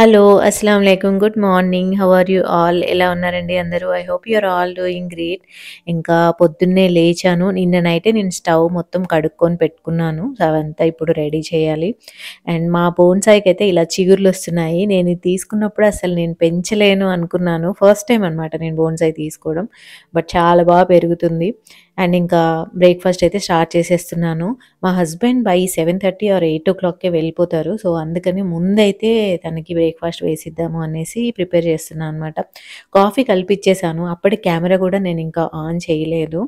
hello అస్సలం లేకుం good morning how are you all ఎలా ఉన్నారండి అందరూ I hope you're all doing great ఇంకా పొద్దున్నే లేచాను నిన్ననైతే నేను స్టవ్ మొత్తం కడుక్కొని పెట్టుకున్నాను అవంతా ఇప్పుడు రెడీ చేయాలి అండ్ మా బోన్సాయికి అయితే ఇలా చిగుర్లు వస్తున్నాయి నేను తీసుకున్నప్పుడు అసలు నేను పెంచలేను అనుకున్నాను ఫస్ట్ టైం అనమాట నేను బోన్సాయి తీసుకోవడం బట్ చాలా బాగా పెరుగుతుంది అండ్ ఇంకా బ్రేక్ఫాస్ట్ అయితే స్టార్ట్ చేసేస్తున్నాను మా husband by seven thirty or eight ఓ క్లాక్కే వెళ్ళిపోతారు సో అందుకని ముందైతే తనకి బ్రేక్ఫాస్ట్ వేసిద్దాము అనేసి ప్రిపేర్ చేస్తున్నాను అనమాట కాఫీ కల్పించేశాను అప్పటి కెమెరా కూడా నేను ఇంకా ఆన్ చేయలేదు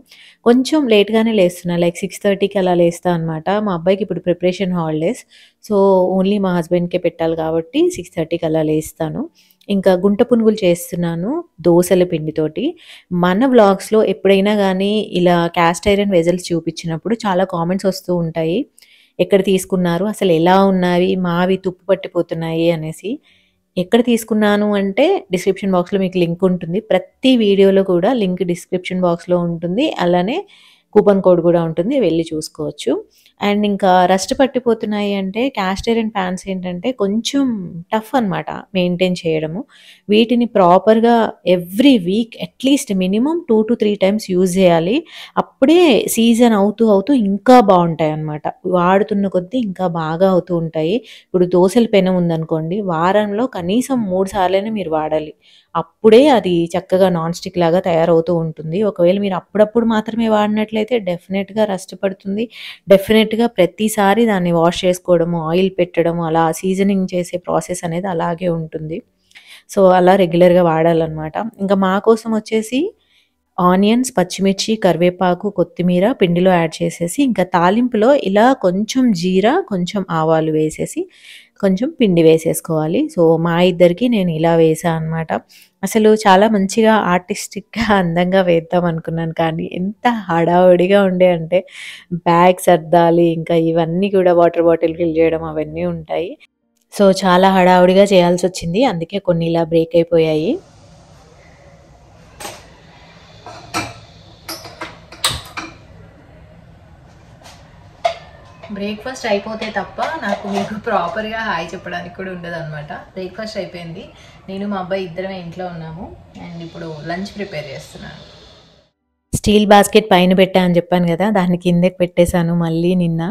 కొంచెం లేట్గానే లేస్తున్నా లైక్ సిక్స్ థర్టీకి అలా లేస్తా అనమాట మా అబ్బాయికి ఇప్పుడు ప్రిపరేషన్ హాలిడేస్ సో ఓన్లీ మా హస్బెండ్కే పెట్టాలి కాబట్టి సిక్స్ థర్టీకి అలా లేస్తాను ఇంకా గుంట పునుగులు చేస్తున్నాను దోశల పిండితోటి మన వ్లాగ్స్లో ఎప్పుడైనా కానీ ఇలా క్యాస్ట్ ఐరన్ వెజల్స్ చూపించినప్పుడు చాలా కామెంట్స్ వస్తూ ఉంటాయి ఎక్కడ తీసుకున్నారు అసలు ఎలా ఉన్నాయి మావి తుప్పు పట్టిపోతున్నాయి అనేసి ఎక్కడ తీసుకున్నాను అంటే డిస్క్రిప్షన్ బాక్స్లో మీకు లింక్ ఉంటుంది ప్రతి వీడియోలో కూడా లింక్ డిస్క్రిప్షన్ బాక్స్లో ఉంటుంది అలానే కూపన్ కోడ్ కూడా ఉంటుంది వెళ్ళి చూసుకోవచ్చు అండ్ ఇంకా రస్ట్ పట్టిపోతున్నాయి అంటే క్యాస్ట్ అండ్ ప్యాన్స్ ఏంటంటే కొంచెం టఫ్ అనమాట మెయింటైన్ చేయడము వీటిని ప్రాపర్గా every week at least minimum two to three times use చేయాలి అప్పుడే సీజన్ అవుతూ అవుతూ ఇంకా బాగుంటాయి అనమాట వాడుతున్న కొద్దీ ఇంకా బాగా అవుతూ ఉంటాయి ఇప్పుడు దోశల పెనం ఉందనుకోండి వారంలో కనీసం మూడు సార్లైనా మీరు వాడాలి అప్పుడే అది చక్కగా నాన్ స్టిక్ లాగా తయారవుతూ ఉంటుంది ఒకవేళ మీరు అప్పుడప్పుడు మాత్రమే వాడినట్లయితే డెఫినెట్గా రస్ట్ పడుతుంది డెఫినెట్గా ప్రతిసారి దాన్ని వాష్ చేసుకోవడము ఆయిల్ పెట్టడము అలా సీజనింగ్ చేసే ప్రాసెస్ అనేది అలాగే ఉంటుంది సో అలా రెగ్యులర్గా వాడాలన్నమాట ఇంకా మా కోసం వచ్చేసి ఆనియన్స్ పచ్చిమిర్చి కరివేపాకు కొత్తిమీర పిండిలో యాడ్ చేసేసి ఇంకా తాలింపులో ఇలా కొంచెం జీరా కొంచెం ఆవాలు వేసేసి కొంచెం పిండి వేసేసుకోవాలి సో మా ఇద్దరికి నేను ఇలా వేసాను అనమాట అసలు చాలా మంచిగా ఆర్టిస్టిక్గా అందంగా వేద్దాం అనుకున్నాను కానీ ఎంత హడావుడిగా ఉండే అంటే బ్యాగ్స్ సర్దాలి ఇంకా ఇవన్నీ కూడా వాటర్ బాటిల్ ఫిల్ చేయడం అవన్నీ ఉంటాయి సో చాలా హడావుడిగా చేయాల్సి వచ్చింది అందుకే కొన్ని ఇలా బ్రేక్ అయిపోయాయి బ్రేక్ఫాస్ట్ అయిపోతే తప్ప నాకు మీకు ప్రాపర్గా హాయ్ చెప్పడానికి కూడా ఉండదు అనమాట బ్రేక్ఫాస్ట్ అయిపోయింది నేను మా అబ్బాయి ఇద్దరమే ఇంట్లో ఉన్నాము అండ్ ఇప్పుడు లంచ్ ప్రిపేర్ చేస్తున్నాను స్టీల్ బాస్కెట్ పైన పెట్టా అని చెప్పాను కదా దాని కిందకి పెట్టేశాను మళ్ళీ నిన్న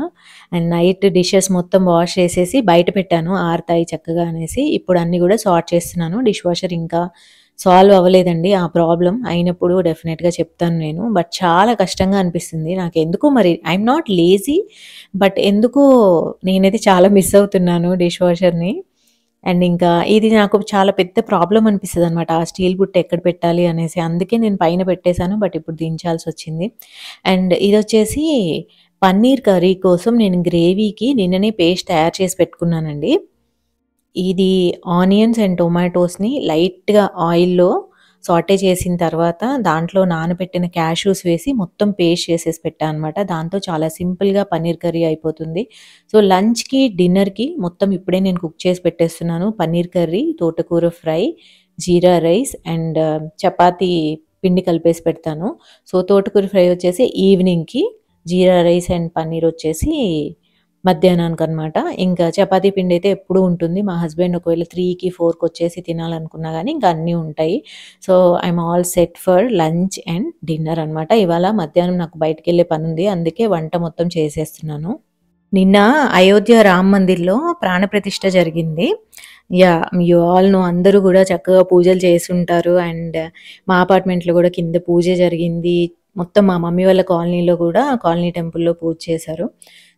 అండ్ నైట్ డిషెస్ మొత్తం వాష్ చేసేసి బయట పెట్టాను ఆరుతాయి చక్కగా అనేసి ఇప్పుడు అన్నీ కూడా సార్ట్ చేస్తున్నాను డిష్ వాషర్ ఇంకా సాల్వ్ అవ్వలేదండి ఆ ప్రాబ్లం అయినప్పుడు డెఫినెట్గా చెప్తాను నేను బట్ చాలా కష్టంగా అనిపిస్తుంది నాకు ఎందుకో మరి ఐఎమ్ నాట్ లేజీ బట్ ఎందుకో నేనైతే చాలా మిస్ అవుతున్నాను డిష్ వాషర్ని అండ్ ఇంకా ఇది నాకు చాలా పెద్ద ప్రాబ్లం అనిపిస్తుంది అనమాట ఆ స్టీల్ బుట్ట ఎక్కడ పెట్టాలి అనేసి అందుకే నేను పైన పెట్టేశాను బట్ ఇప్పుడు దించాల్సి వచ్చింది అండ్ ఇది వచ్చేసి పన్నీర్ కర్రీ కోసం నేను గ్రేవీకి నిన్ననే పేస్ట్ తయారు చేసి పెట్టుకున్నానండి ఇది ఆనియన్స్ అండ్ టొమాటోస్ని లైట్గా ఆయిల్లో సాటే చేసిన తర్వాత దాంట్లో నానబెట్టిన క్యాషూస్ వేసి మొత్తం పేస్ట్ చేసేసి పెట్టాను అనమాట దాంతో చాలా సింపుల్గా పన్నీర్ కర్రీ అయిపోతుంది సో లంచ్కి డిన్నర్కి మొత్తం ఇప్పుడే నేను కుక్ చేసి పెట్టేస్తున్నాను పన్నీర్ కర్రీ తోటకూర fry jeera rice and chapati పిండి కలిపేసి పెడతాను సో తోటకూర ఫ్రై వచ్చేసి ఈవినింగ్కి జీరా రైస్ అండ్ పన్నీర్ వచ్చేసి మధ్యాహ్నానికి అనమాట ఇంకా చపాతీ పిండి అయితే ఎప్పుడు ఉంటుంది మా హస్బెండ్ ఒకవేళ త్రీకి ఫోర్కి వచ్చేసి తినాలనుకున్నా కానీ ఇంకా అన్నీ ఉంటాయి so I'm all set for lunch and dinner అనమాట ఇవాళ మధ్యాహ్నం నాకు బయటకు వెళ్ళే పని ఉంది అందుకే వంట మొత్తం చేసేస్తున్నాను నిన్న అయోధ్య రామ్ మందిర్లో ప్రాణప్రతిష్ఠ జరిగింది యా యు ఆల్ నో అందరూ కూడా చక్కగా పూజలు ఉంటారు అండ్ మా అపార్ట్మెంట్లో కూడా కింద పూజ జరిగింది మొత్తం మా మమ్మీ వాళ్ళ కాలనీలో కూడా కాలనీ టెంపుల్లో పూజ చేశారు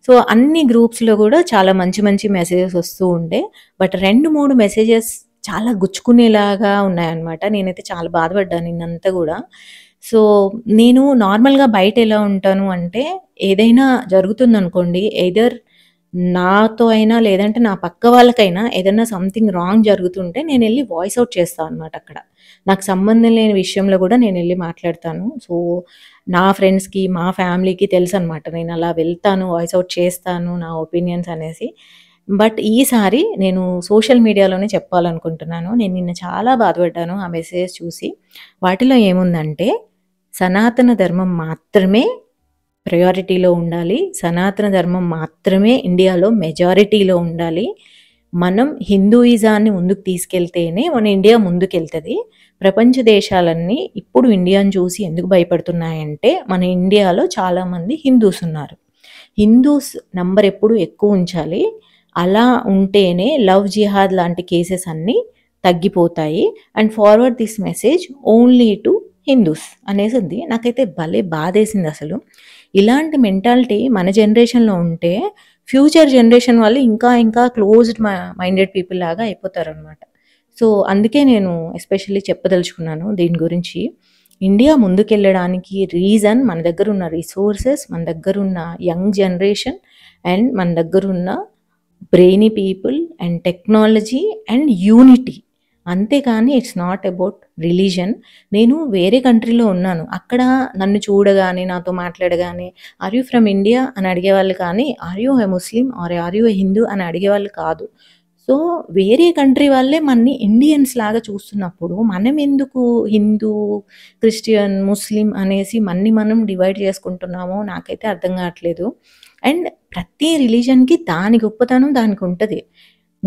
సో అన్ని గ్రూప్స్లో కూడా చాలా మంచి మంచి మెసేజెస్ వస్తూ ఉండే బట్ రెండు మూడు మెసేజెస్ చాలా గుచ్చుకునేలాగా ఉన్నాయన్నమాట నేనైతే చాలా బాధపడ్డాను నిన్నంతా కూడా సో నేను నార్మల్గా బయట ఎలా ఉంటాను అంటే ఏదైనా జరుగుతుందనుకోండి ఎదర్ నాతో అయినా లేదంటే నా పక్క వాళ్ళకైనా ఏదైనా సంథింగ్ రాంగ్ జరుగుతుంటే నేను వెళ్ళి వాయిస్ అవుట్ చేస్తాను అనమాట అక్కడ నాకు సంబంధం లేని విషయంలో కూడా నేను వెళ్ళి మాట్లాడతాను సో నా ఫ్రెండ్స్కి మా ఫ్యామిలీకి తెలుసు అనమాట నేను అలా వెళ్తాను వాయిస్ అవుట్ చేస్తాను నా ఒపీనియన్స్ అనేసి బట్ ఈసారి నేను సోషల్ మీడియాలోనే చెప్పాలనుకుంటున్నాను నేను నిన్న చాలా బాధపడ్డాను ఆ మెసేజ్ చూసి వాటిలో ఏముందంటే సనాతన ధర్మం మాత్రమే ప్రయారిటీలో ఉండాలి సనాతన ధర్మం మాత్రమే ఇండియాలో మెజారిటీలో ఉండాలి మనం హిందూయిజాన్ని ముందుకు తీసుకెళ్తేనే మన ఇండియా ముందుకెళ్తుంది ప్రపంచ దేశాలన్నీ ఇప్పుడు ఇండియాని చూసి ఎందుకు భయపడుతున్నాయంటే మన ఇండియాలో చాలామంది హిందూస్ ఉన్నారు హిందూస్ నంబర్ ఎప్పుడు ఎక్కువ ఉంచాలి అలా ఉంటేనే లవ్ జిహాద్ లాంటి కేసెస్ అన్నీ తగ్గిపోతాయి and forward this message only to Hindus అనేసి ఉంది నాకైతే భలే బాధేసింది అసలు ఇలాంటి మెంటాలిటీ మన జనరేషన్లో ఉంటే ఫ్యూచర్ జనరేషన్ వాళ్ళు ఇంకా ఇంకా క్లోజ్డ్ మైండెడ్ పీపుల్ లాగా అయిపోతారు అనమాట సో అందుకే నేను ఎస్పెషల్లీ చెప్పదలుచుకున్నాను దీని గురించి ఇండియా ముందుకెళ్ళడానికి రీజన్ మన దగ్గర ఉన్న రిసోర్సెస్ మన దగ్గర ఉన్న యంగ్ జనరేషన్ అండ్ మన దగ్గర ఉన్న brainy people and technology and unity అంతేకాని ఇట్స్ నాట్ అబౌట్ రిలీజన్ నేను వేరే కంట్రీలో ఉన్నాను అక్కడ నన్ను చూడగానే నాతో మాట్లాడగానే ఆర్ యూ ఫ్రమ్ ఇండియా అని అడిగేవాళ్ళు కానీ are you a Muslim are are you a Hindu అని అడిగేవాళ్ళు కాదు సో వేరే కంట్రీ వాళ్ళే మన్ని ఇండియన్స్ లాగా చూస్తున్నప్పుడు మనం ఎందుకు హిందూ క్రిస్టియన్ ముస్లిం అనేసి మన్ని మనం డివైడ్ చేసుకుంటున్నామో నాకైతే అర్థం కావట్లేదు అండ్ ప్రతి రిలీజన్కి దాని గొప్పతనం దానికి ఉంటుంది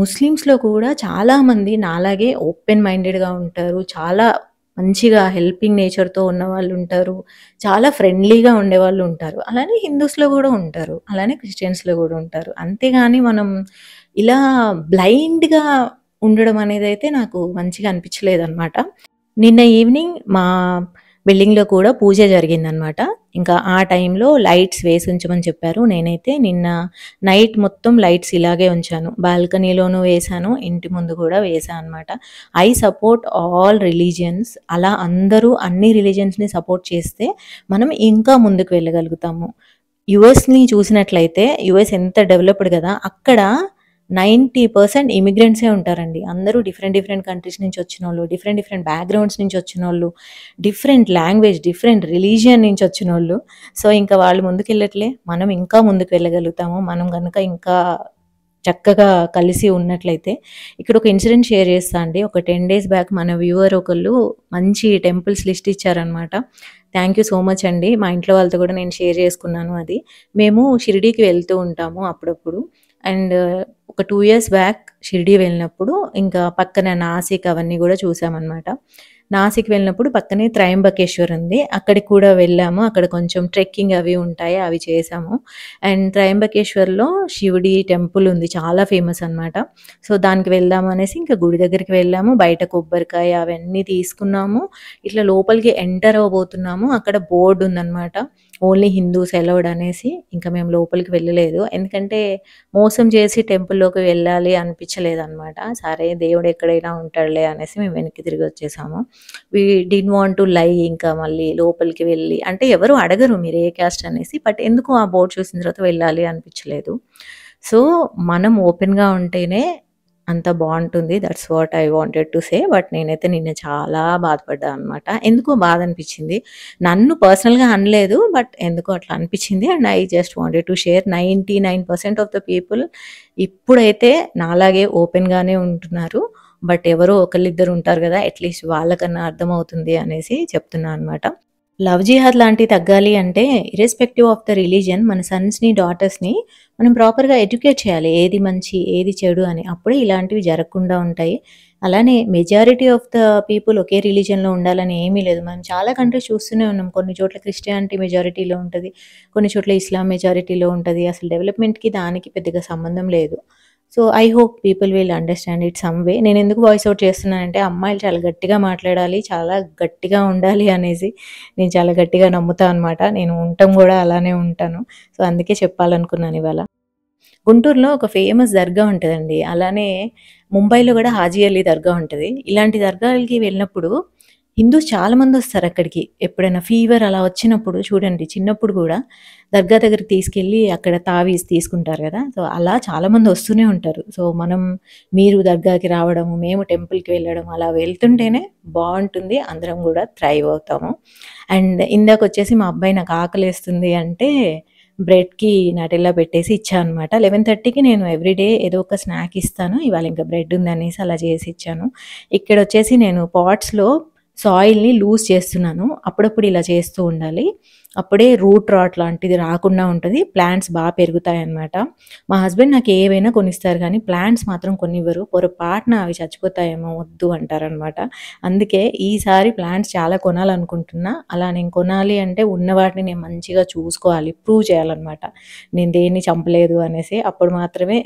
ముస్లిమ్స్లో కూడా చాలామంది నాలాగే ఓపెన్ మైండెడ్గా ఉంటారు చాలా మంచిగా హెల్పింగ్ నేచర్తో ఉన్న వాళ్ళు ఉంటారు చాలా ఫ్రెండ్లీగా ఉండేవాళ్ళు ఉంటారు అలానే హిందూస్లో కూడా ఉంటారు అలానే క్రిస్టియన్స్లో కూడా ఉంటారు అంతేగాని మనం ఇలా బ్లైండ్గా ఉండడం అనేది అయితే నాకు మంచిగా అనమాట నిన్న ఈవినింగ్ మా బిల్డింగ్లో కూడా పూజ జరిగిందనమాట ఇంకా ఆ టైంలో లైట్స్ వేసి ఉంచమని చెప్పారు నేనైతే నిన్న నైట్ మొత్తం లైట్స్ ఇలాగే ఉంచాను బాల్కనీలోనూ వేశాను ఇంటి ముందు కూడా వేశాను అనమాట ఐ సపోర్ట్ ఆల్ రిలీజియన్స్ అలా అందరూ అన్ని రిలీజియన్స్ని సపోర్ట్ చేస్తే మనం ఇంకా ముందుకు వెళ్ళగలుగుతాము యుఎస్ని చూసినట్లయితే యుఎస్ ఎంత డెవలప్డ్ కదా అక్కడ నైంటీ పర్సెంట్ ఇమిగ్రెంట్సే ఉంటారండి అందరూ డిఫరెంట్ డిఫరెంట్ కంట్రీస్ నుంచి వచ్చిన వాళ్ళు డిఫరెంట్ డిఫరెంట్ బ్యాక్గ్రౌండ్స్ నుంచి వచ్చిన వాళ్ళు డిఫరెంట్ లాంగ్వేజ్ డిఫరెంట్ రిలీజియన్ నుంచి వచ్చిన వాళ్ళు సో ఇంకా వాళ్ళు ముందుకెళ్ళట్లే మనం ఇంకా ముందుకు వెళ్ళగలుగుతాము మనం కనుక ఇంకా చక్కగా కలిసి ఉన్నట్లయితే ఇక్కడ ఒక ఇన్సిడెంట్ షేర్ చేస్తా అండి ఒక టెన్ డేస్ బ్యాక్ మన వ్యూవర్ ఒకళ్ళు మంచి టెంపుల్స్ లిస్ట్ ఇచ్చారనమాట థ్యాంక్ యూ సో మచ్ అండి మా ఇంట్లో వాళ్ళతో కూడా నేను షేర్ చేసుకున్నాను అది మేము షిరిడీకి వెళ్తూ ఉంటాము అప్పుడప్పుడు అండ్ ఒక టూ ఇయర్స్ బ్యాక్ షిరిడి వెళ్ళినప్పుడు ఇంకా పక్కన నాసిక్ అవన్నీ కూడా చూసామన్నమాట నాసిక్ వెళ్ళినప్పుడు పక్కనే త్రయంబకేశ్వర్ ఉంది అక్కడికి కూడా వెళ్ళాము అక్కడ కొంచెం ట్రెక్కింగ్ అవి ఉంటాయి అవి చేసాము అండ్ త్రయంబకేశ్వర్లో శివుడి టెంపుల్ ఉంది చాలా ఫేమస్ అనమాట సో దానికి వెళ్దాము అనేసి ఇంకా గుడి దగ్గరికి వెళ్ళాము బయట కొబ్బరికాయ అవన్నీ తీసుకున్నాము ఇట్లా లోపలికి ఎంటర్ అవబోతున్నాము అక్కడ బోర్డు ఉందన్నమాట ఓన్లీ హిందూస్ అలౌడ్ అనేసి ఇంకా మేము లోపలికి వెళ్ళలేదు ఎందుకంటే మోసం చేసి టెంపుల్లోకి వెళ్ళాలి అనిపించలేదు అనమాట సరే దేవుడు ఎక్కడైనా ఉంటాడులే అనేసి మేము వెనక్కి తిరిగి వచ్చేసాము we didn't want to lie ఇంకా మళ్ళీ లోపలికి వెళ్ళి అంటే ఎవరు అడగరు మీరు ఏ క్యాస్ట్ అనేసి బట్ ఎందుకు ఆ బోర్డు చూసిన తర్వాత వెళ్ళాలి అనిపించలేదు సో మనం ఓపెన్గా ఉంటేనే అంత బాగుంటుంది that's what I wanted to say but నేనైతే నిన్న చాలా బాధపడ్డా అనమాట ఎందుకో బాధ అనిపించింది నన్ను పర్సనల్గా అనలేదు బట్ ఎందుకో అట్లా అనిపించింది and I just wanted to share ninety nine percent of the people ఇప్పుడైతే నాలాగే ఓపెన్గానే ఉంటున్నారు బట్ ఎవరో ఒకళ్ళిద్దరు ఉంటారు కదా అట్లీస్ట్ వాళ్ళకన్నా అర్థమవుతుంది అనేసి చెప్తున్నా అనమాట లవ్ జిహాద్ లాంటి తగ్గాలి అంటే ఇరెస్పెక్టివ్ ఆఫ్ ద రిలీజన్ మన సన్స్ని డాటర్స్ని మనం ప్రాపర్గా ఎడ్యుకేట్ చేయాలి ఏది మంచి ఏది చెడు అని అప్పుడే ఇలాంటివి జరగకుండా ఉంటాయి అలానే మెజారిటీ ఆఫ్ ద పీపుల్ ఒకే రిలీజన్లో ఉండాలని ఏమీ లేదు మనం చాలా కంట్రీస్ చూస్తూనే ఉన్నాం కొన్ని చోట్ల క్రిస్టియానిటీ మెజారిటీలో ఉంటుంది కొన్ని చోట్ల ఇస్లాం మెజారిటీలో ఉంటుంది అసలు డెవలప్మెంట్కి దానికి పెద్దగా సంబంధం లేదు so I hope people will understand it some way నేను ఎందుకు వాయిస్ అవుట్ చేస్తున్నానంటే అమ్మాయిలు చాలా గట్టిగా మాట్లాడాలి చాలా గట్టిగా ఉండాలి అనేసి నేను చాలా గట్టిగా నమ్ముతాను అనమాట నేను ఉండటం కూడా అలానే ఉంటాను సో అందుకే చెప్పాలనుకున్నాను ఇవాళ గుంటూరులో ఒక ఫేమస్ దర్గా ఉంటుందండి అలానే ముంబైలో కూడా హాజీ అలీ దర్గా ఉంటుంది ఇలాంటి దర్గాలకి వెళ్ళినప్పుడు హిందూస్ చాలామంది వస్తారు అక్కడికి ఎప్పుడైనా ఫీవర్ అలా వచ్చినప్పుడు చూడండి చిన్నప్పుడు కూడా దర్గా దగ్గర తీసుకెళ్ళి అక్కడ తావీస్ తీసుకుంటారు కదా సో అలా చాలామంది వస్తూనే ఉంటారు సో మనం మీరు దర్గాకి రావడము మేము టెంపుల్కి వెళ్ళడం అలా వెళ్తుంటేనే బాగుంటుంది అందరం కూడా థ్రైవ్ అవుతాము అండ్ ఇందాక వచ్చేసి మా అబ్బాయి నాకు ఆకలిస్తుంది అంటే బ్రెడ్కి నటెల్లా పెట్టేసి ఇచ్చా అనమాట లెవెన్ థర్టీకి నేను ఎవ్రీడే ఏదో ఒక స్నాక్ ఇస్తాను ఇవాళ ఇంకా బ్రెడ్ ఉందనేసి అలా చేసి ఇచ్చాను ఇక్కడ వచ్చేసి నేను పాట్స్లో సాయిల్ని లూజ్ చేస్తున్నాను అప్పుడప్పుడు ఇలా చేస్తూ ఉండాలి అప్పుడే రూట్ రాట్ లాంటిది రాకుండా ఉంటుంది ప్లాంట్స్ బాగా పెరుగుతాయి అన్నమాట మా హస్బెండ్ నాకు ఏవైనా కొనిస్తారు కానీ ప్లాంట్స్ మాత్రం కొనివ్వరు పొరపాటున అవి చచ్చిపోతాయేమో వద్దు అంటారనమాట అందుకే ఈసారి ప్లాంట్స్ చాలా కొనాలనుకుంటున్నా అలా నేను కొనాలి అంటే ఉన్న వాటిని నేను మంచిగా చూసుకోవాలి ప్రూవ్ చేయాలన్నమాట నేను దేన్ని చంపలేదు అనేసి అప్పుడు మాత్రమే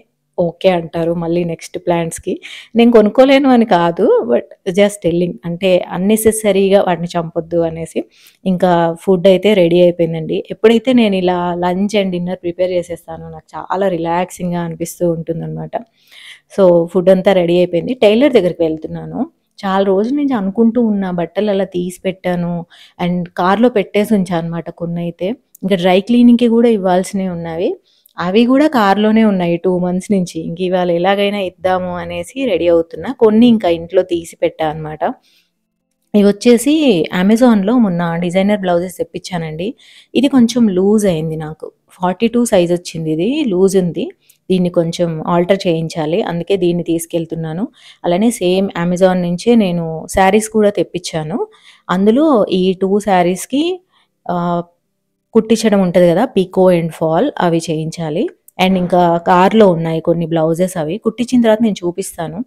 ఓకే అంటారు మళ్ళీ నెక్స్ట్ ప్లాంట్స్కి నేను కొనుక్కోలేను అని కాదు బట్ జస్ట్ టెల్లింగ్ అంటే అన్నెసెసరీగా వాటిని చంపొద్దు అనేసి ఇంకా ఫుడ్ అయితే రెడీ అయిపోయిందండి ఎప్పుడైతే నేను ఇలా లంచ్ అండ్ డిన్నర్ ప్రిపేర్ చేసేస్తానో నాకు చాలా రిలాక్సింగ్గా అనిపిస్తూ ఉంటుందన్నమాట సో ఫుడ్ అంతా రెడీ అయిపోయింది టైలర్ దగ్గరికి వెళ్తున్నాను చాలా రోజుల నుంచి అనుకుంటూ ఉన్న బట్టలు అలా తీసి పెట్టాను అండ్ కార్లో పెట్టేసి ఉంచాను అనమాట కొన్ని అయితే ఇంకా డ్రై క్లీనింగ్కి కూడా ఇవ్వాల్సినవి ఉన్నవి అవి కూడా కార్లోనే ఉన్నాయి టూ మంత్స్ నుంచి ఇంక ఇవాళ ఎలాగైనా ఇద్దాము అనేసి రెడీ అవుతున్నా కొన్ని ఇంకా ఇంట్లో తీసి పెట్టా అనమాట ఇవి వచ్చేసి అమెజాన్లో మొన్న డిజైనర్ బ్లౌజెస్ తెప్పించానండి ఇది కొంచెం లూజ్ అయింది నాకు ఫార్టీ టూ సైజ్ వచ్చింది ఇది లూజ్ ఉంది దీన్ని కొంచెం ఆల్టర్ చేయించాలి అందుకే దీన్ని తీసుకెళ్తున్నాను అలానే సేమ్ అమెజాన్ నుంచే నేను శారీస్ కూడా తెప్పించాను అందులో ఈ టూ శారీస్కి కుట్టించడం ఉంటుంది కదా పీకో అండ్ ఫాల్ అవి చేయించాలి అండ్ ఇంకా కార్లో ఉన్నాయి కొన్ని బ్లౌజెస్ అవి కుట్టించిన తర్వాత నేను చూపిస్తాను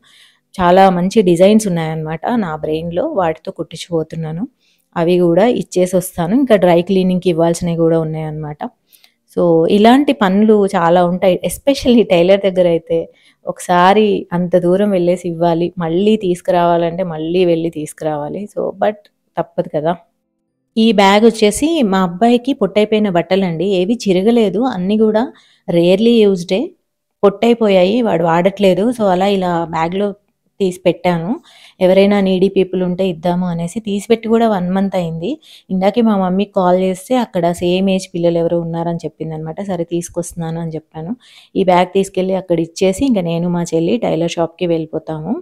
చాలా మంచి డిజైన్స్ ఉన్నాయన్నమాట నా బ్రెయిన్లో వాటితో కుట్టించిపోతున్నాను అవి కూడా ఇచ్చేసి వస్తాను ఇంకా డ్రై క్లీనింగ్కి ఇవ్వాల్సినవి కూడా ఉన్నాయన్నమాట సో ఇలాంటి పనులు చాలా ఉంటాయి ఎస్పెషల్లీ టైలర్ దగ్గర అయితే ఒకసారి అంత దూరం వెళ్ళేసి ఇవ్వాలి మళ్ళీ తీసుకురావాలంటే మళ్ళీ వెళ్ళి తీసుకురావాలి సో బట్ తప్పదు కదా ఈ బ్యాగ్ వచ్చేసి మా అబ్బాయికి పొట్టైపోయిన బట్టలండి ఏవి చిరగలేదు అన్నీ కూడా రేర్లీ యూజ్డే పొట్టైపోయాయి వాడు వాడట్లేదు సో అలా ఇలా బ్యాగ్లో తీసి పెట్టాను ఎవరైనా నీడీ పీపుల్ ఉంటే ఇద్దాము అనేసి తీసిపెట్టి కూడా వన్ మంత్ అయింది ఇందాకే మా మమ్మీకి కాల్ చేస్తే అక్కడ సేమ్ ఏజ్ పిల్లలు ఎవరు ఉన్నారని చెప్పిందనమాట సరే తీసుకొస్తున్నాను అని చెప్పాను ఈ బ్యాగ్ తీసుకెళ్ళి అక్కడ ఇచ్చేసి ఇంకా నేను మా చెల్లి టైలర్ షాప్కి వెళ్ళిపోతాము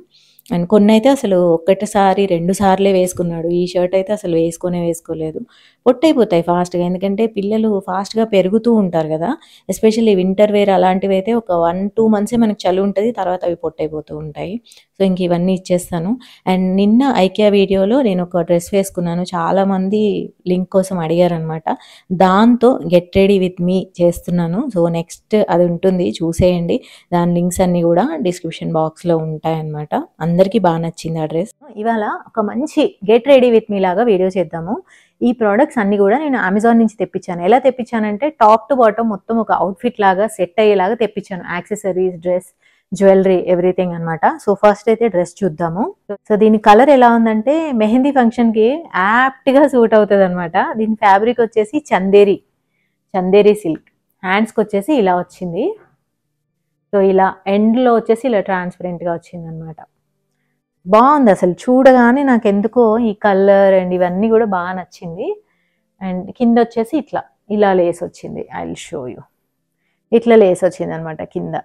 అండ్ కొన్ని అయితే అసలు ఒక్కటిసారి రెండు సార్లే వేసుకున్నాడు ఈ షర్ట్ అయితే అసలు వేసుకునే వేసుకోలేదు పొట్టైపోతాయి ఫాస్ట్గా ఎందుకంటే పిల్లలు ఫాస్ట్గా పెరుగుతూ ఉంటారు కదా ఎస్పెషల్లీ వింటర్ వేర్ అలాంటివి అయితే ఒక వన్ టూ మంత్సే మనకి చలి ఉంటుంది తర్వాత అవి పొట్టైపోతూ ఉంటాయి సో ఇంక ఇవన్నీ ఇచ్చేస్తాను అండ్ నిన్న ఐకే వీడియోలో నేను ఒక డ్రెస్ వేసుకున్నాను చాలామంది లింక్ కోసం అడిగారనమాట దాంతో గెట్ రెడీ విత్ మీ చేస్తున్నాను సో నెక్స్ట్ అది ఉంటుంది చూసేయండి దాని లింక్స్ అన్నీ కూడా డిస్క్రిప్షన్ బాక్స్లో ఉంటాయన్నమాట అందరికీ బాగా నచ్చింది ఆ డ్రెస్ ఇవాళ ఒక మంచి గెట్ రెడీ విత్ మీ లాగా వీడియో చేద్దాము ఈ ప్రోడక్ట్స్ అన్ని కూడా నేను అమెజాన్ నుంచి తెప్పించాను ఎలా తెప్పించానంటే టాప్ టు బాటమ్ మొత్తం ఒక అవుట్ఫిట్ లాగా సెట్ అయ్యేలాగా తెప్పించాను యాక్సెసరీస్ డ్రెస్ జ్యువెలరీ ఎవ్రీథింగ్ అనమాట సో ఫస్ట్ అయితే డ్రెస్ చూద్దాము సో దీని కలర్ ఎలా ఉందంటే మెహందీ ఫంక్షన్ కి యాప్ట్ గా సూట్ అవుతుంది అనమాట దీని ఫ్యాబ్రిక్ వచ్చేసి చందేరి చందేరి సిల్క్ హ్యాండ్స్కి వచ్చేసి ఇలా వచ్చింది సో ఇలా ఎండ్లో వచ్చేసి ఇలా ట్రాన్స్పరెంట్గా వచ్చింది అనమాట బాగుంది అసలు చూడగానే నాకు ఎందుకో ఈ కలర్ అండ్ ఇవన్నీ కూడా బాగా నచ్చింది అండ్ కింద వచ్చేసి ఇట్లా ఇలా లేస్ వచ్చింది ఐ విల్ షో యూ ఇట్లా లేస్ వచ్చింది అనమాట కింద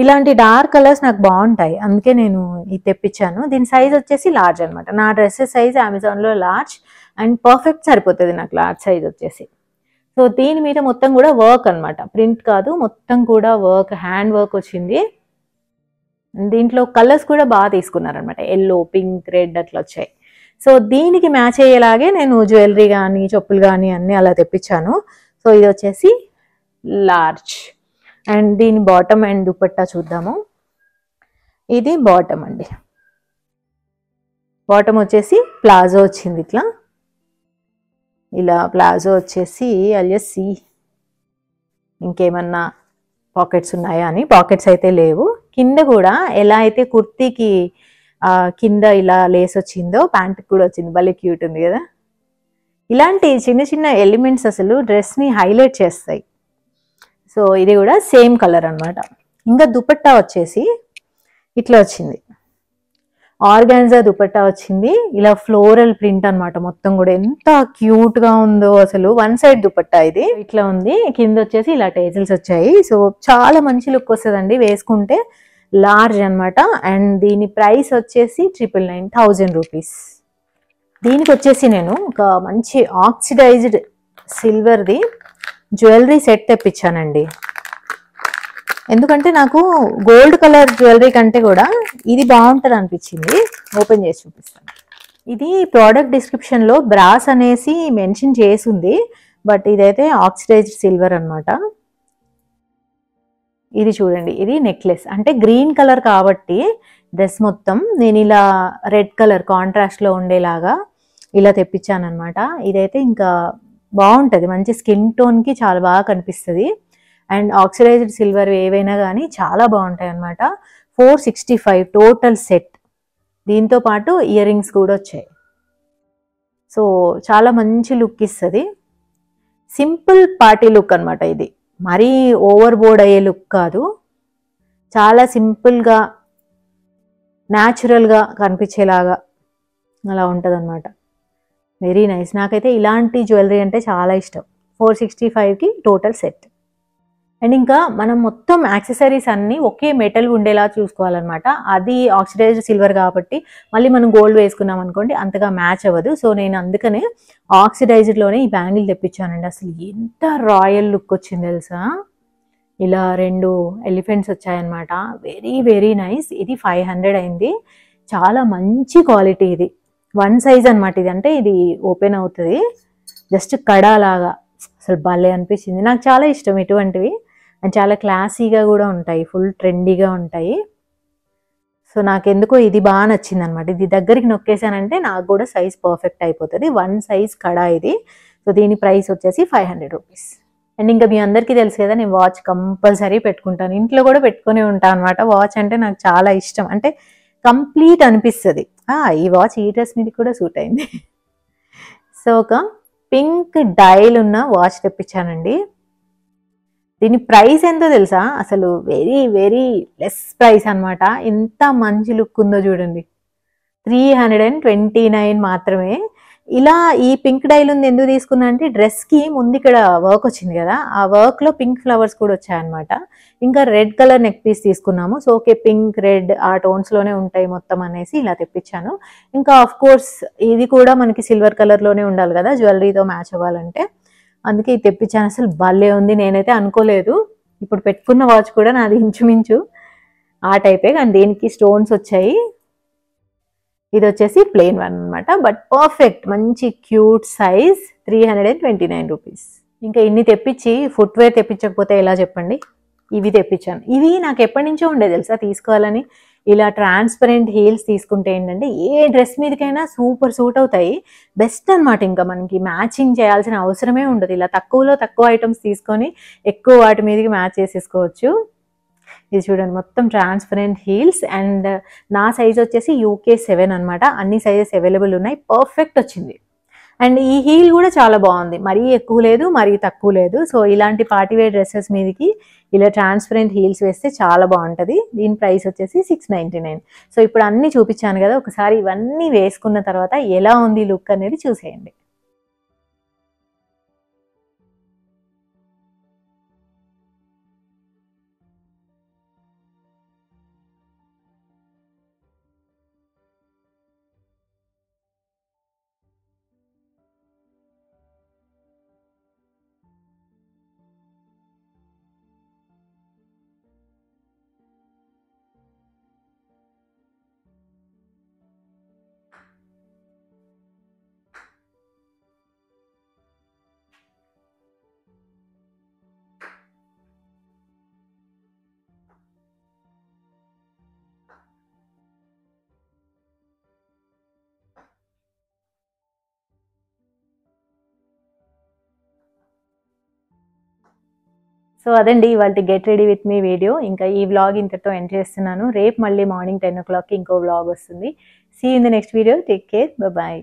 ఇలాంటి డార్క్ కలర్స్ నాకు బాగుంటాయి అందుకే నేను ఇది తెప్పించాను దీని సైజ్ వచ్చేసి లార్జ్ అనమాట నా డ్రెస్ సైజ్ అమెజాన్లో లార్జ్ అండ్ పర్ఫెక్ట్ సరిపోతుంది నాకు లార్జ్ సైజ్ వచ్చేసి సో దీని మీద మొత్తం కూడా వర్క్ అనమాట ప్రింట్ కాదు మొత్తం కూడా వర్క్ హ్యాండ్ వర్క్ వచ్చింది దీంట్లో కలర్స్ కూడా బాగా తీసుకున్నారనమాట ఎల్లో పింక్ రెడ్ అట్లా వచ్చాయి సో దీనికి మ్యాచ్ అయ్యేలాగే నేను జ్యువెలరీ కానీ చెప్పులు కానీ అన్నీ అలా తెప్పించాను సో ఇది వచ్చేసి లార్జ్ అండ్ దీని బాటమ్ అండ్ దుపట్టా చూద్దాము ఇది బాటమ్ అండి బాటమ్ వచ్చేసి ప్లాజో వచ్చింది ఇట్లా ఇలా ప్లాజో వచ్చేసి అలియస్ సి ఇంకేమన్నా పాకెట్స్ ఉన్నాయా అని పాకెట్స్ అయితే లేవు కింద కూడా ఎలా అయితే కుర్తీకి కింద ఇలా లేస్ వచ్చిందో ప్యాంట్కి కూడా వచ్చింది భలే క్యూట్ ఉంది కదా ఇలాంటి చిన్న చిన్న ఎలిమెంట్స్ అసలు డ్రెస్ని హైలైట్ చేస్తాయి సో ఇది కూడా సేమ్ కలర్ అనమాట ఇంకా దుపట్టా వచ్చేసి ఇట్లా వచ్చింది ఆర్గాన్జా దుపట్టా వచ్చింది ఇలా ఫ్లోరల్ ప్రింట్ అనమాట మొత్తం కూడా ఎంత క్యూట్ గా ఉందో అసలు వన్ సైడ్ దుపట్టా ఇది ఇట్లా ఉంది కింద వచ్చేసి ఇలా టేజిల్స్ వచ్చాయి సో చాలా మంచి లుక్ వస్తుందండి వేసుకుంటే లార్జ్ అనమాట అండ్ దీని ప్రైస్ వచ్చేసి ట్రిపుల్ నైన్ థౌజండ్ రూపీస్ దీనికి వచ్చేసి నేను ఒక మంచి ఆక్సిడైజ్డ్ సిల్వర్ది జ్యువెలరీ సెట్ తెప్పించానండి ఎందుకంటే నాకు గోల్డ్ కలర్ జ్యువెలరీ కంటే కూడా ఇది బాగుంటుంది అనిపించింది ఓపెన్ చేసి చూపిస్తాను ఇది ప్రోడక్ట్ డిస్క్రిప్షన్లో బ్రాస్ అనేసి మెన్షన్ చేసింది బట్ ఇదైతే ఆక్సిడైజ్డ్ సిల్వర్ అనమాట ఇది చూడండి ఇది నెక్లెస్ అంటే గ్రీన్ కలర్ కాబట్టి డ్రెస్ మొత్తం నేను ఇలా రెడ్ కలర్ కాంట్రాస్ట్లో ఉండేలాగా ఇలా తెప్పించాను అనమాట ఇదైతే ఇంకా బాగుంటుంది మంచి స్కిన్ టోన్కి చాలా బాగా కనిపిస్తుంది అండ్ ఆక్సిడైజ్డ్ సిల్వర్ ఏవైనా కానీ చాలా బాగుంటాయి అనమాట four sixty five total set దీంతో పాటు ఇయర్ రింగ్స్ కూడా వచ్చాయి సో చాలా మంచి లుక్ ఇస్తుంది సింపుల్ పార్టీ లుక్ అనమాట ఇది మరీ ఓవర్ బోర్డ్ అయ్యే లుక్ కాదు చాలా సింపుల్గా న్యాచురల్గా కనిపించేలాగా అలా ఉంటుంది అనమాట వెరీ నైస్ నాకైతే ఇలాంటి జ్యువెలరీ అంటే చాలా ఇష్టం ఫోర్ సిక్స్టీ ఫైవ్కి టోటల్ సెట్ అండ్ ఇంకా మనం మొత్తం యాక్సెసరీస్ అన్నీ ఒకే మెటల్ ఉండేలా చూసుకోవాలన్నమాట అది ఆక్సిడైజ్డ్ సిల్వర్ కాబట్టి మళ్ళీ మనం గోల్డ్ వేసుకున్నాం అనుకోండి అంతగా మ్యాచ్ అవ్వదు సో నేను అందుకనే ఆక్సిడైజ్డ్లోనే ఈ బ్యాంగిల్ తెప్పించానండి అసలు ఎంత రాయల్ లుక్ వచ్చింది తెలుసా ఇలా రెండు ఎలిఫెంట్స్ వచ్చాయన్నమాట వెరీ వెరీ నైస్ ఇది ఫైవ్ హండ్రెడ్ అయింది చాలా మంచి క్వాలిటీ ఇది వన్ సైజ్ అనమాట ఇది అంటే ఇది ఓపెన్ అవుతుంది జస్ట్ కడాలాగా అసలు భలే అనిపించింది నాకు చాలా ఇష్టం ఇటువంటివి అండ్ చాలా క్లాసీగా కూడా ఉంటాయి ఫుల్ ట్రెండీగా ఉంటాయి సో నాకెందుకో ఇది బాగా నచ్చింది అనమాట ఇది దగ్గరికి నొక్కేసానంటే నాకు కూడా సైజ్ పర్ఫెక్ట్ అయిపోతుంది వన్ సైజ్ కడా ఇది సో దీని ప్రైస్ వచ్చేసి ఫైవ్ హండ్రెడ్ రూపీస్ అండ్ ఇంకా మీ అందరికీ తెలుసు కదా నేను వాచ్ కంపల్సరీ పెట్టుకుంటాను ఇంట్లో కూడా పెట్టుకునే ఉంటాను అనమాట వాచ్ అంటే నాకు చాలా ఇష్టం అంటే కంప్లీట్ అనిపిస్తుంది ఈ వాచ్ ఈ డ్రెస్ మీద కూడా సూట్ అయింది సో ఒక పింక్ డైల్ ఉన్న వాచ్ తెప్పించానండి దీని ప్రైస్ ఎంతో తెలుసా అసలు వెరీ వెరీ లెస్ ప్రైస్ అనమాట ఎంత మంచి లుక్ ఉందో చూడండి three hundred and twenty nine మాత్రమే ఇలా ఈ పింక్ ఉంది ఎందుకు తీసుకున్నా అంటే డ్రెస్కి ముందు ఇక్కడ వర్క్ వచ్చింది కదా ఆ వర్క్లో పింక్ ఫ్లవర్స్ కూడా వచ్చాయన్నమాట ఇంకా రెడ్ కలర్ నెక్ పీస్ తీసుకున్నాము సో ఓకే పింక్ రెడ్ ఆ టోన్స్లోనే ఉంటాయి మొత్తం అనేసి ఇలా తెప్పించాను ఇంకా ఆఫ్ కోర్స్ ఇది కూడా మనకి సిల్వర్ కలర్లోనే ఉండాలి కదా జ్యువెలరీతో మ్యాచ్ అవ్వాలంటే అందుకే ఇది తెప్పించాను అసలు భలే ఉంది నేనైతే అనుకోలేదు ఇప్పుడు పెట్టుకున్న వాచ్ కూడా నాది ఇంచుమించు ఆ టైపే కానీ దేనికి స్టోన్స్ వచ్చాయి ఇది వచ్చేసి ప్లెయిన్ వన్ అనమాట బట్ పర్ఫెక్ట్ మంచి cute size three hundred and twenty nine rupees ఇంకా ఇన్ని తెప్పించి ఫుట్వేర్ తెప్పించకపోతే ఎలా చెప్పండి ఇవి తెప్పించాను ఇవి నాకు ఎప్పటి నుంచో ఉండేది తెలుసా తీసుకోవాలని ఇలా ట్రాన్స్పరెంట్ హీల్స్ తీసుకుంటే ఏంటంటే ఏ డ్రెస్ మీదకైనా సూపర్ సూట్ అవుతాయి బెస్ట్ అనమాట ఇంకా మనకి మ్యాచింగ్ చేయాల్సిన అవసరమే ఉండదు ఇలా తక్కువలో తక్కువ ఐటమ్స్ తీసుకొని ఎక్కువ వాటి మీదకి మ్యాచ్ చేసేసుకోవచ్చు ఇది చూడండి మొత్తం ట్రాన్స్పరెంట్ హీల్స్ అండ్ నా సైజ్ వచ్చేసి యూకే సెవెన్ అనమాట అన్ని సైజెస్ అవైలబుల్ ఉన్నాయి పర్ఫెక్ట్ వచ్చింది అండ్ ఈ హీల్ కూడా చాలా బాగుంది మరీ ఎక్కువ లేదు మరీ తక్కువ లేదు సో ఇలాంటి పార్టీవేర్ డ్రెస్సెస్ మీదకి ఇలా ట్రాన్స్పరెంట్ హీల్స్ వేస్తే చాలా బాగుంటుంది దీని ప్రైస్ వచ్చేసి సిక్స్ నైంటీ నైన్ సో ఇప్పుడు అన్నీ చూపించాను కదా ఒకసారి ఇవన్నీ వేసుకున్న తర్వాత ఎలా ఉంది లుక్ అనేది చూసేయండి సో అదండి ఇవాళ get ready with me video ఇంకా ఈ వ్లాగ్ ఇంతతో ఎండ్ చేస్తున్నాను రేపు మళ్ళీ మార్నింగ్ టెన్ ఓ క్లాక్కి ఇంకో వ్లాగ్ వస్తుంది see in the next video take care bye